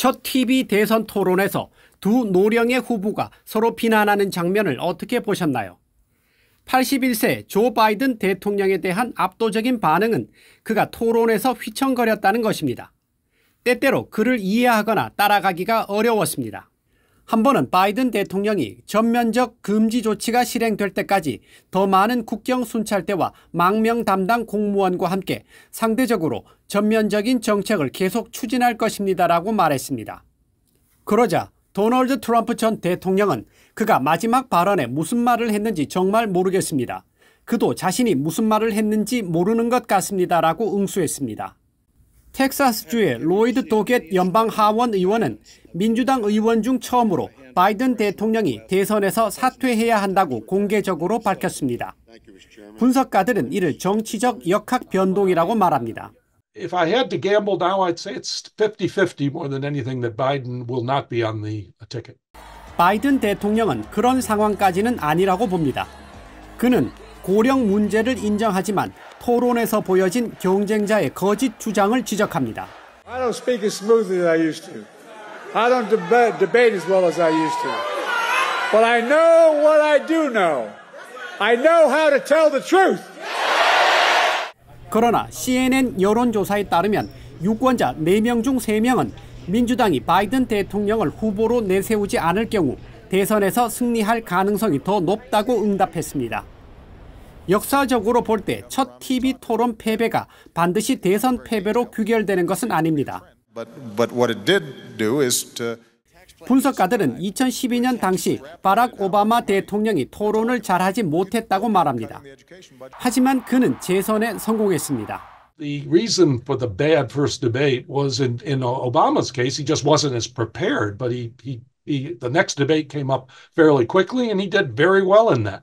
첫 TV 대선 토론에서 두 노령의 후보가 서로 비난하는 장면을 어떻게 보셨나요? 81세 조 바이든 대통령에 대한 압도적인 반응은 그가 토론에서 휘청거렸다는 것입니다. 때때로 그를 이해하거나 따라가기가 어려웠습니다. 한 번은 바이든 대통령이 전면적 금지 조치가 실행될 때까지 더 많은 국경 순찰대와 망명 담당 공무원과 함께 상대적으로 전면적인 정책을 계속 추진할 것입니다라고 말했습니다. 그러자 도널드 트럼프 전 대통령은 그가 마지막 발언에 무슨 말을 했는지 정말 모르겠습니다. 그도 자신이 무슨 말을 했는지 모르는 것 같습니다라고 응수했습니다. 텍사스주의 로이드 도겟 연방 하원 의원은 민주당 의원 중 처음으로 바이든 대통령이 대선에서 사퇴해야 한다고 공개적으로 밝혔습니다. 분석가들은 이를 정치적 역학 변동이라고 말합니다. 바이든 대통령은 그런 상황까지는 아니라고 봅니다. 그는 고령 문제를 인정하지만 토론에서 보여진 경쟁자의 거짓 주장을 지적합니다. I don't speak as smoothly as I used to. I don't debate, debate as well as I used to. But I know what I do know. I know how to tell the truth. 그러나 CNN 여론조사에 따르면 유권자 4명 중 3명은 민주당이 바이든 대통령을 후보로 내세우지 않을 경우 대선에서 승리할 가능성이 더 높다고 응답했습니다. 역사적으로 볼 때 첫 TV 토론 패배가 반드시 대선 패배로 귀결되는 것은 아닙니다. 분석가들은 2012년 당시 바락 오바마 대통령이 토론을 잘하지 못했다고 말합니다. 하지만 그는 재선에 성공했습니다. The reason for the bad first debate was in, in Obama's case, he just wasn't as prepared, but he, he, he, the next debate came up fairly quickly and he did very well in that.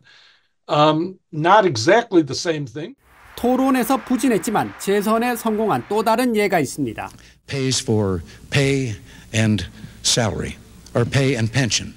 Um, not exactly the same thing. 토론에서 부진했지만 재선에 성공한 또 다른 예가 있습니다. Pays for pay and salary or pay and pension.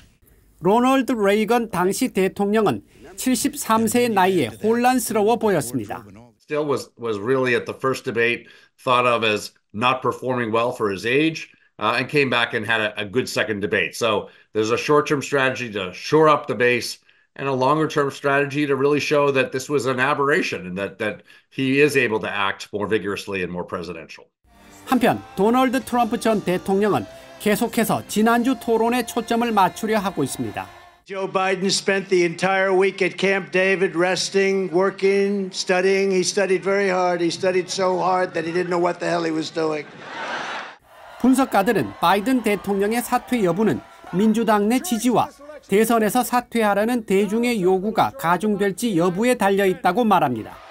로널드 레이건 당시 대통령은 73세의 나이에 혼란스러워 보였습니다. Still was was really at the first debate thought of as not performing well for his age. Uh, and came back and had a, a good second debate. So there's a short term strategy to shore up the base and a longer term strategy to really show that this was an aberration and that that he is able to act more vigorously and more presidential. 한편 도널드 트럼프 전 대통령은 계속해서 지난주 토론에 초점을 맞추려 하고 있습니다. Joe Biden spent the entire week at Camp David resting, working, studying. He studied very hard. He studied so hard that he didn't know what the hell he was doing. 분석가들은 바이든 대통령의 사퇴 여부는 민주당 내 지지와 대선에서 사퇴하라는 대중의 요구가 가중될지 여부에 달려 있다고 말합니다.